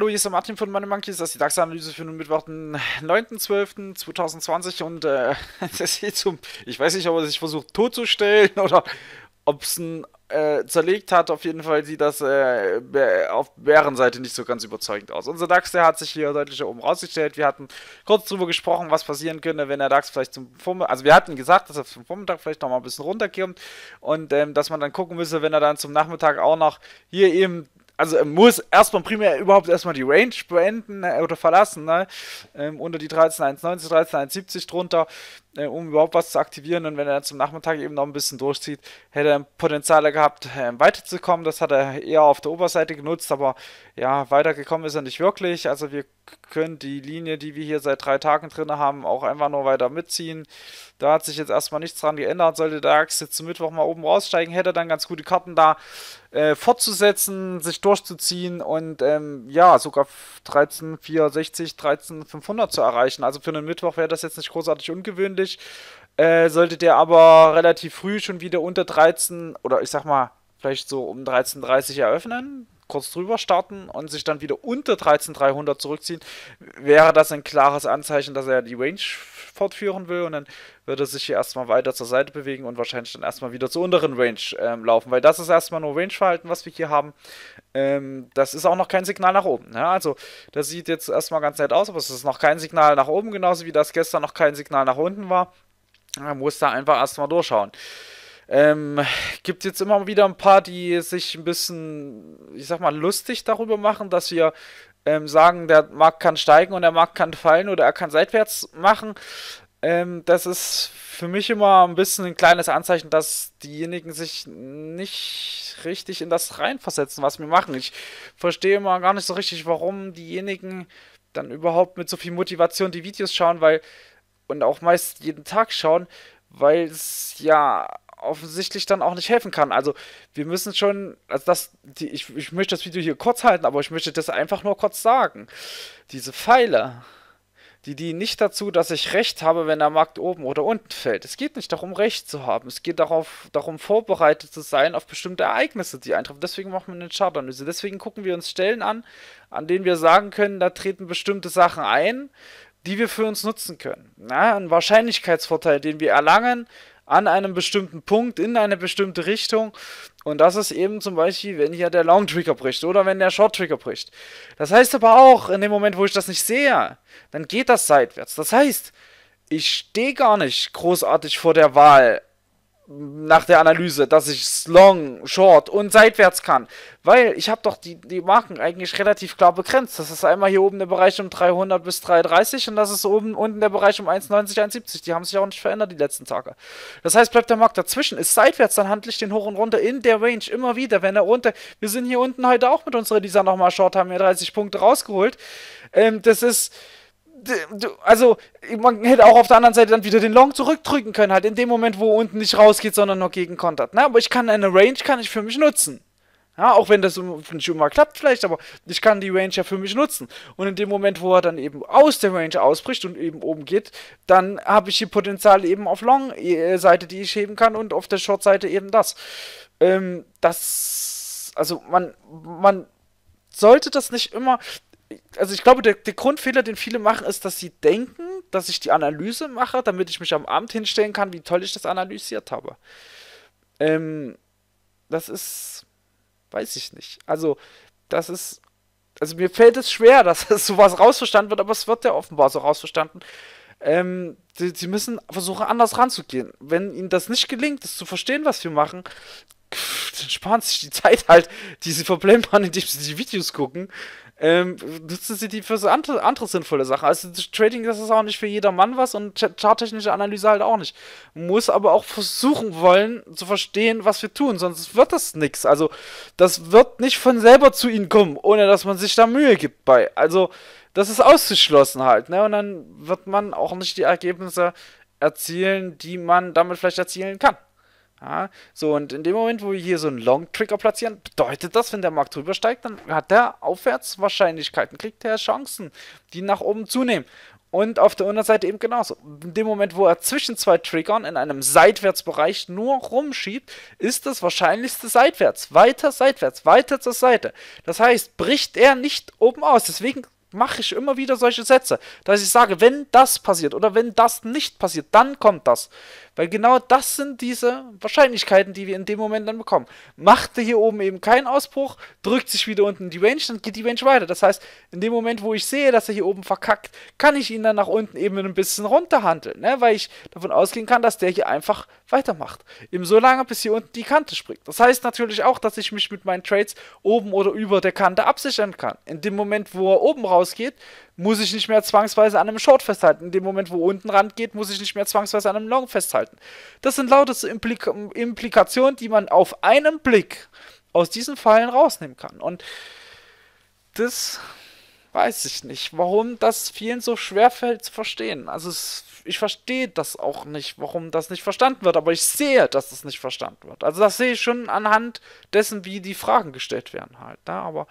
Hallo, hier ist der Martin von Money Monkeys, das ist die DAX-Analyse für den Mittwoch, den 9.12.2020 und äh, das geht zum, ich weiß nicht, ob er sich versucht totzustellen oder ob es ein äh, zerlegt hat. Auf jeden Fall sieht das äh, auf Bärenseite nicht so ganz überzeugend aus. Unser DAX, der hat sich hier deutlich oben rausgestellt. Wir hatten kurz drüber gesprochen, was passieren könnte, wenn der DAX vielleicht zum Vormittag, also wir hatten gesagt, dass er zum Vormittag vielleicht nochmal ein bisschen runterkommt und ähm, dass man dann gucken müsse, wenn er dann zum Nachmittag auch noch hier eben also er ähm, muss erstmal primär überhaupt erstmal die Range beenden ne, oder verlassen, ne? Ähm, unter die 13.190, 13.170 drunter äh, um überhaupt was zu aktivieren. Und wenn er dann zum Nachmittag eben noch ein bisschen durchzieht, hätte er Potenziale gehabt, äh, weiterzukommen. Das hat er eher auf der Oberseite genutzt, aber ja, weitergekommen ist er nicht wirklich. Also wir können die Linie, die wir hier seit drei Tagen drin haben, auch einfach nur weiter mitziehen. Da hat sich jetzt erstmal nichts dran geändert. Sollte der Axt jetzt zum Mittwoch mal oben raussteigen, hätte er dann ganz gute Karten da äh, fortzusetzen, sich durchzuziehen und ähm, ja, sogar 13,460, 13,500 zu erreichen. Also für einen Mittwoch wäre das jetzt nicht großartig ungewöhnlich eigentlich. Äh, solltet ihr aber relativ früh schon wieder unter 13 oder ich sag mal, vielleicht so um 13.30 Uhr eröffnen, kurz drüber starten und sich dann wieder unter 13.300 zurückziehen, wäre das ein klares Anzeichen, dass er die Range fortführen will und dann wird er sich hier erstmal weiter zur Seite bewegen und wahrscheinlich dann erstmal wieder zur unteren Range ähm, laufen, weil das ist erstmal nur Range-Verhalten, was wir hier haben. Ähm, das ist auch noch kein Signal nach oben. Ja? Ne? Also das sieht jetzt erstmal ganz nett aus, aber es ist noch kein Signal nach oben, genauso wie das gestern noch kein Signal nach unten war. Man muss da einfach erstmal durchschauen. Ähm, gibt jetzt immer wieder ein paar, die sich ein bisschen, ich sag mal, lustig darüber machen, dass wir ähm, sagen, der Markt kann steigen und der Markt kann fallen oder er kann seitwärts machen. Ähm, das ist für mich immer ein bisschen ein kleines Anzeichen, dass diejenigen sich nicht richtig in das reinversetzen, was wir machen. Ich verstehe immer gar nicht so richtig, warum diejenigen dann überhaupt mit so viel Motivation die Videos schauen, weil und auch meist jeden Tag schauen, weil es ja offensichtlich dann auch nicht helfen kann. Also wir müssen schon, also das, die, ich, ich möchte das Video hier kurz halten, aber ich möchte das einfach nur kurz sagen. Diese Pfeile, die dienen nicht dazu, dass ich Recht habe, wenn der Markt oben oder unten fällt. Es geht nicht darum, Recht zu haben. Es geht darauf, darum, vorbereitet zu sein auf bestimmte Ereignisse, die eintreffen. Deswegen machen wir eine Chartanalyse. Deswegen gucken wir uns Stellen an, an denen wir sagen können, da treten bestimmte Sachen ein, die wir für uns nutzen können. Na, ein Wahrscheinlichkeitsvorteil, den wir erlangen, an einem bestimmten Punkt in eine bestimmte Richtung. Und das ist eben zum Beispiel, wenn hier der Long Trigger bricht oder wenn der Short Trigger bricht. Das heißt aber auch, in dem Moment, wo ich das nicht sehe, dann geht das seitwärts. Das heißt, ich stehe gar nicht großartig vor der Wahl, nach der Analyse, dass ich Long, Short und seitwärts kann. Weil ich habe doch die, die Marken eigentlich relativ klar begrenzt. Das ist einmal hier oben der Bereich um 300 bis 330 und das ist oben unten der Bereich um 1,90, 1,70. Die haben sich auch nicht verändert die letzten Tage. Das heißt, bleibt der Markt dazwischen, ist seitwärts, dann handle ich den hoch und runter in der Range immer wieder. Wenn er runter, wir sind hier unten heute auch mit unserer Lisa nochmal Short, haben wir 30 Punkte rausgeholt. Ähm, das ist also man hätte auch auf der anderen Seite dann wieder den Long zurückdrücken können, halt in dem Moment, wo unten nicht rausgeht, sondern noch gegen kontert. Ne? Aber ich kann eine Range, kann ich für mich nutzen. Ja, auch wenn das nicht immer klappt vielleicht, aber ich kann die Range ja für mich nutzen. Und in dem Moment, wo er dann eben aus der Range ausbricht und eben oben geht, dann habe ich hier Potenzial eben auf Long-Seite, äh, die ich heben kann und auf der Short-Seite eben das. Ähm, das, also man, man sollte das nicht immer also ich glaube, der, der, Grundfehler, den viele machen, ist, dass sie denken, dass ich die Analyse mache, damit ich mich am Abend hinstellen kann, wie toll ich das analysiert habe. Ähm, das ist, weiß ich nicht. Also, das ist, also mir fällt es schwer, dass sowas rausverstanden wird, aber es wird ja offenbar so rausverstanden. Ähm, sie, sie müssen versuchen, anders ranzugehen. Wenn ihnen das nicht gelingt, das zu verstehen, was wir machen, dann sparen sie sich die Zeit halt, die sie verblemmen, indem sie die Videos gucken ähm, nutzen sie die für so andere, andere sinnvolle Sachen. Also Trading, das ist auch nicht für jedermann was und charttechnische Analyse halt auch nicht. Muss aber auch versuchen wollen zu verstehen, was wir tun, sonst wird das nichts. Also das wird nicht von selber zu ihnen kommen, ohne dass man sich da Mühe gibt bei. Also das ist ausgeschlossen halt. Ne? Und dann wird man auch nicht die Ergebnisse erzielen, die man damit vielleicht erzielen kann. Ja, so, und in dem Moment, wo wir hier so einen Long-Trigger platzieren, bedeutet das, wenn der Markt drüber steigt, dann hat er Aufwärtswahrscheinlichkeiten, kriegt er Chancen, die nach oben zunehmen. Und auf der anderen Seite eben genauso. In dem Moment, wo er zwischen zwei Triggern in einem Seitwärtsbereich nur rumschiebt, ist das wahrscheinlichste seitwärts. Weiter seitwärts, weiter zur Seite. Das heißt, bricht er nicht oben aus. Deswegen mache ich immer wieder solche Sätze, dass ich sage, wenn das passiert oder wenn das nicht passiert, dann kommt das. Weil genau das sind diese Wahrscheinlichkeiten, die wir in dem Moment dann bekommen. Machte hier oben eben keinen Ausbruch, drückt sich wieder unten in die Range, dann geht die Range weiter. Das heißt, in dem Moment, wo ich sehe, dass er hier oben verkackt, kann ich ihn dann nach unten eben ein bisschen runterhandeln, ne? weil ich davon ausgehen kann, dass der hier einfach weitermacht. Eben so lange, bis hier unten die Kante springt. Das heißt natürlich auch, dass ich mich mit meinen Trades oben oder über der Kante absichern kann. In dem Moment, wo er oben rausgeht, muss ich nicht mehr zwangsweise an einem Short festhalten. In dem Moment, wo unten ran geht, muss ich nicht mehr zwangsweise an einem Long festhalten. Das sind lauter Implik Implikationen, die man auf einen Blick aus diesen Fallen rausnehmen kann. Und das weiß ich nicht, warum das vielen so schwer fällt zu verstehen. Also es, ich verstehe das auch nicht, warum das nicht verstanden wird, aber ich sehe, dass das nicht verstanden wird. Also das sehe ich schon anhand dessen, wie die Fragen gestellt werden halt. Ne? Aber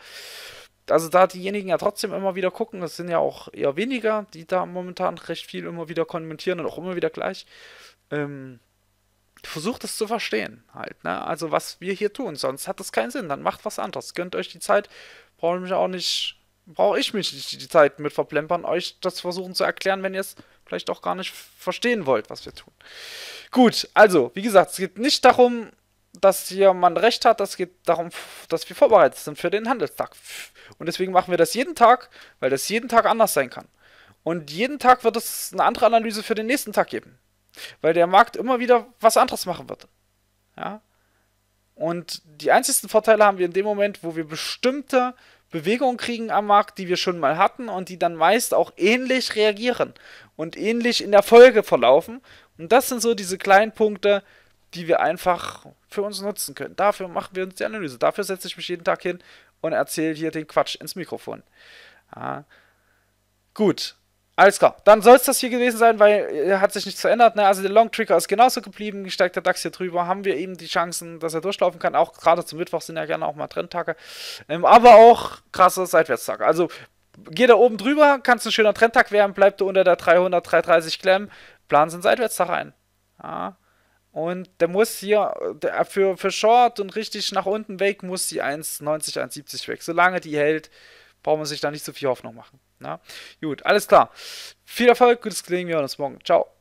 also da diejenigen ja trotzdem immer wieder gucken, das sind ja auch eher weniger, die da momentan recht viel immer wieder kommentieren und auch immer wieder gleich. Ähm, versucht es zu verstehen halt, ne? Also was wir hier tun, sonst hat das keinen Sinn. Dann macht was anderes. Gönnt euch die Zeit. brauche ich mich auch nicht brauche ich mich nicht die Zeit mit verplempern, euch das versuchen zu erklären, wenn ihr es vielleicht auch gar nicht verstehen wollt, was wir tun. Gut, also, wie gesagt, es geht nicht darum, dass hier man recht hat, es geht darum, dass wir vorbereitet sind für den Handelstag. Und deswegen machen wir das jeden Tag, weil das jeden Tag anders sein kann. Und jeden Tag wird es eine andere Analyse für den nächsten Tag geben. Weil der Markt immer wieder was anderes machen wird. Ja? Und die einzigsten Vorteile haben wir in dem Moment, wo wir bestimmte Bewegung kriegen am Markt, die wir schon mal hatten und die dann meist auch ähnlich reagieren und ähnlich in der Folge verlaufen. Und das sind so diese kleinen Punkte, die wir einfach für uns nutzen können. Dafür machen wir uns die Analyse. Dafür setze ich mich jeden Tag hin und erzähle hier den Quatsch ins Mikrofon. Ja. Gut, alles klar, dann soll es das hier gewesen sein, weil äh, hat sich nichts verändert. Ne? Also der Long Trigger ist genauso geblieben, gesteigt der DAX hier drüber, haben wir eben die Chancen, dass er durchlaufen kann. Auch gerade zum Mittwoch sind ja gerne auch mal Trendtage, ähm, aber auch krasse Seitwärtstage. Also geh da oben drüber, kannst ein schöner Trendtag werden, bleib du unter der 300, 330 Klemm, plan einen Seitwärtstag ein. Ja. Und der muss hier, der, für, für Short und richtig nach unten weg, muss die 1,90, 1,70 weg. Solange die hält, braucht man sich da nicht so viel Hoffnung machen. Na? Gut, alles klar. Viel Erfolg, gutes Gelingen, wir hören uns morgen. Ciao.